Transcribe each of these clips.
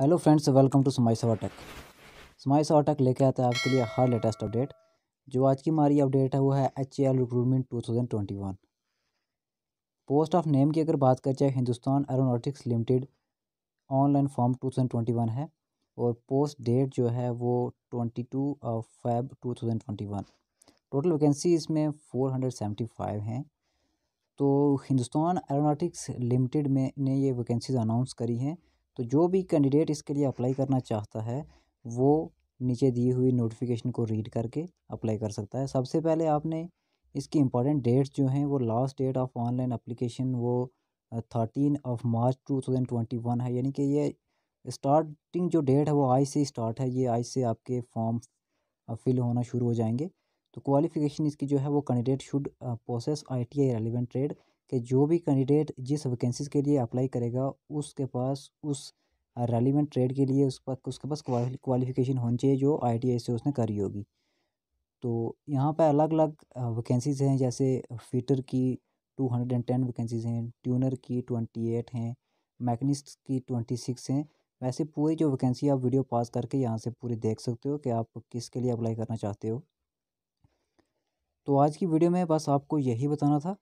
hello friends welcome to tech समाई सवा take लेके आता है आपके लिए हर लेटेस्ट अपडेट जो आज की हमारी अपडेट है वो है H L recruitment two thousand twenty one post of name की अगर बात कर जाए Hindustan aeronautics limited online form two thousand twenty one है और पोस्ट डेट जो है वो twenty two five two thousand twenty one total vacancy इसमें फोर हंड्रेड सेवेंटी फाइव हैं तो हिंदुस्तान एरोनॉटिक्स लिमिटेड में ने ये वैकेंसीज अनाउंस करी हैं तो जो भी कैंडिडेट इसके लिए अप्लाई करना चाहता है वो नीचे दी हुई नोटिफिकेशन को रीड करके अप्लाई कर सकता है सबसे पहले आपने इसकी इम्पॉर्टेंट डेट्स जो हैं वो last date of online application वो thirteen of March two thousand twenty one है यानी कि ये स्टार्टिंग जो डेट है वो आज से स्टार्ट है ये आज से आपके फॉर्म फिल होना शुरू हो जाएंगे तो क्वालिफिकेशन इसकी जो है वो candidate should process I T I relevant trade कि जो भी कैंडिडेट जिस वैकेंसीज के लिए अप्लाई करेगा उसके पास उस रेलिवेंट ट्रेड के लिए उस पर उसके पास क्वालिफिकेशन होनी चाहिए जो आई टी से उसने करी होगी तो यहाँ पर अलग अलग वैकेंसीज़ हैं जैसे फिटर की two hundred and ten vacancies हैं ट्यूनर की ट्वेंटी एट हैं मैकनिस्ट की ट्वेंटी सिक्स हैं वैसे पूरी जो वैकेंसी आप वीडियो पास करके यहाँ से पूरी देख सकते हो कि आप किसके लिए अप्लाई करना चाहते हो तो आज की वीडियो में बस आपको यही बताना था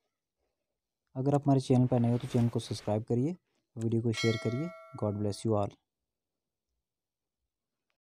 अगर आप हमारे चैनल पर नए हो तो चैनल को सब्सक्राइब करिए वीडियो को शेयर करिए गॉड ब्लेस यू ऑल